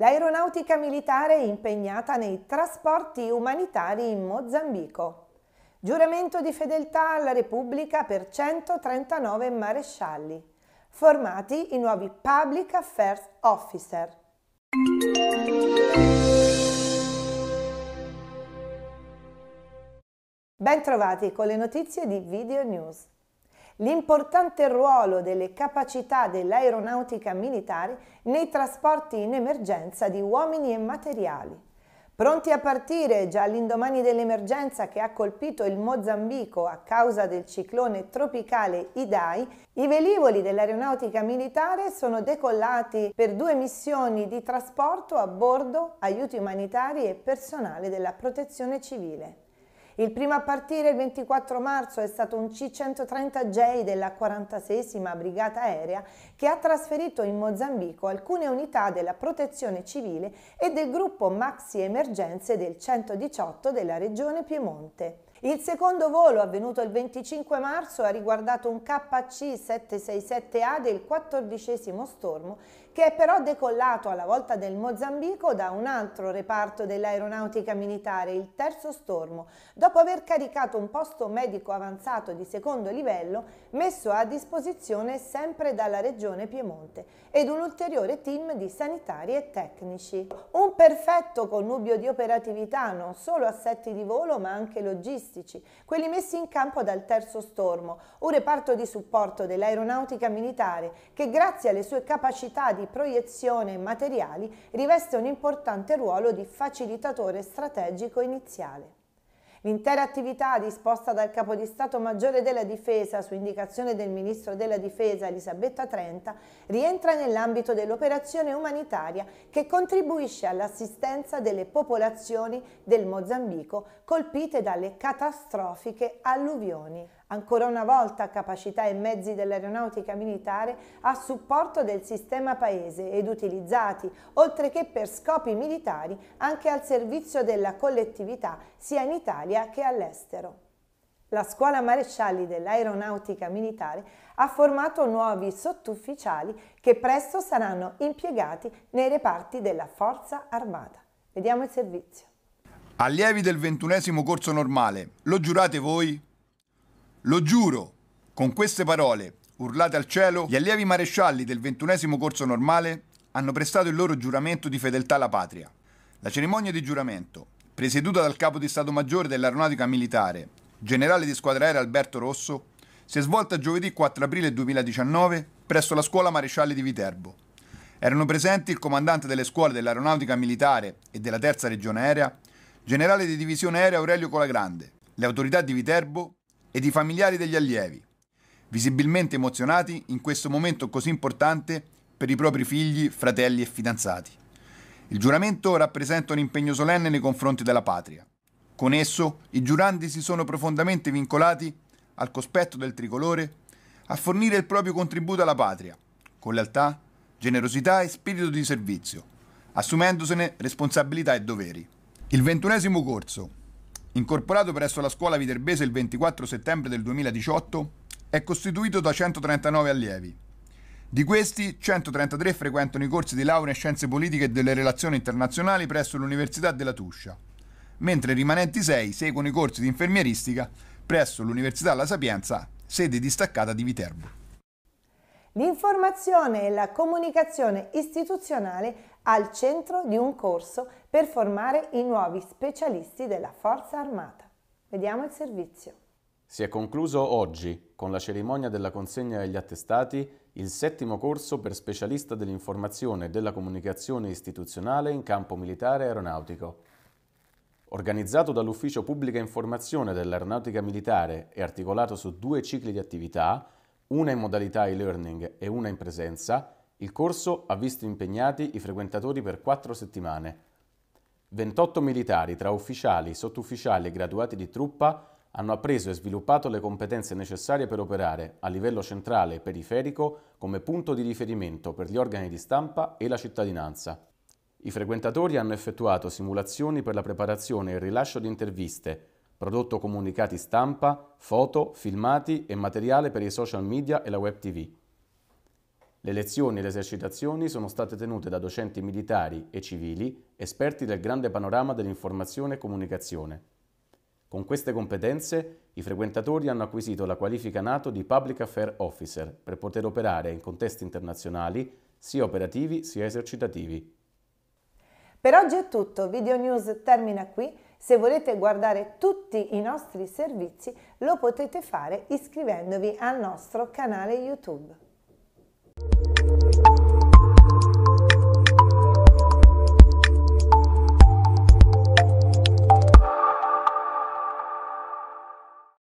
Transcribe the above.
L'aeronautica militare è impegnata nei trasporti umanitari in Mozambico. Giuramento di fedeltà alla Repubblica per 139 marescialli. Formati i nuovi Public Affairs Officer. Ben trovati con le notizie di Video News l'importante ruolo delle capacità dell'aeronautica militare nei trasporti in emergenza di uomini e materiali. Pronti a partire già all'indomani dell'emergenza che ha colpito il Mozambico a causa del ciclone tropicale Idai, i velivoli dell'aeronautica militare sono decollati per due missioni di trasporto a bordo, aiuti umanitari e personale della protezione civile. Il primo a partire il 24 marzo è stato un C-130J della 46 Brigata Aerea che ha trasferito in Mozambico alcune unità della protezione civile e del gruppo Maxi Emergenze del 118 della regione Piemonte. Il secondo volo, avvenuto il 25 marzo, ha riguardato un KC-767A del 14 stormo che è però decollato alla volta del Mozambico da un altro reparto dell'aeronautica militare, il terzo stormo, dopo aver caricato un posto medico avanzato di secondo livello messo a disposizione sempre dalla regione Piemonte ed un ulteriore team di sanitari e tecnici. Un perfetto connubio di operatività, non solo assetti di volo ma anche logistici, quelli messi in campo dal terzo stormo, un reparto di supporto dell'aeronautica militare che grazie alle sue capacità di proiezione e materiali riveste un importante ruolo di facilitatore strategico iniziale. L'intera attività disposta dal Capo di Stato Maggiore della Difesa su indicazione del Ministro della Difesa Elisabetta Trenta rientra nell'ambito dell'operazione umanitaria che contribuisce all'assistenza delle popolazioni del Mozambico colpite dalle catastrofiche alluvioni. Ancora una volta capacità e mezzi dell'aeronautica militare a supporto del sistema paese ed utilizzati, oltre che per scopi militari, anche al servizio della collettività sia in Italia che all'estero. La scuola marescialli dell'aeronautica militare ha formato nuovi sottufficiali che presto saranno impiegati nei reparti della Forza Armata. Vediamo il servizio. Allievi del ventunesimo corso normale, lo giurate voi? Lo giuro, con queste parole, urlate al cielo, gli allievi marescialli del ventunesimo corso normale hanno prestato il loro giuramento di fedeltà alla patria. La cerimonia di giuramento, presieduta dal capo di Stato Maggiore dell'Aeronautica Militare, generale di squadra aerea Alberto Rosso, si è svolta giovedì 4 aprile 2019 presso la scuola marescialli di Viterbo. Erano presenti il comandante delle scuole dell'Aeronautica Militare e della Terza Regione Aerea, generale di divisione aerea Aurelio Colagrande, le autorità di Viterbo, ed i familiari degli allievi, visibilmente emozionati in questo momento così importante per i propri figli, fratelli e fidanzati. Il giuramento rappresenta un impegno solenne nei confronti della patria. Con esso i giuranti si sono profondamente vincolati al cospetto del tricolore a fornire il proprio contributo alla patria, con lealtà, generosità e spirito di servizio, assumendosene responsabilità e doveri. Il ventunesimo corso, incorporato presso la scuola viterbese il 24 settembre del 2018, è costituito da 139 allievi. Di questi, 133 frequentano i corsi di laurea in scienze politiche e delle relazioni internazionali presso l'Università della Tuscia, mentre i rimanenti 6 seguono i corsi di infermieristica presso l'Università La Sapienza, sede distaccata di Viterbo l'informazione e la comunicazione istituzionale al centro di un corso per formare i nuovi specialisti della Forza Armata. Vediamo il servizio. Si è concluso oggi, con la cerimonia della consegna degli attestati, il settimo corso per specialista dell'informazione e della comunicazione istituzionale in campo militare aeronautico. Organizzato dall'Ufficio Pubblica Informazione dell'Aeronautica Militare e articolato su due cicli di attività, una in modalità e-learning e una in presenza, il corso ha visto impegnati i frequentatori per quattro settimane. 28 militari, tra ufficiali, sottufficiali e graduati di truppa, hanno appreso e sviluppato le competenze necessarie per operare a livello centrale e periferico come punto di riferimento per gli organi di stampa e la cittadinanza. I frequentatori hanno effettuato simulazioni per la preparazione e il rilascio di interviste, prodotto comunicati stampa, foto, filmati e materiale per i social media e la web tv. Le lezioni e le esercitazioni sono state tenute da docenti militari e civili, esperti del grande panorama dell'informazione e comunicazione. Con queste competenze i frequentatori hanno acquisito la qualifica NATO di Public Affair Officer per poter operare in contesti internazionali sia operativi sia esercitativi. Per oggi è tutto, Video News termina qui. Se volete guardare tutti i nostri servizi lo potete fare iscrivendovi al nostro canale YouTube.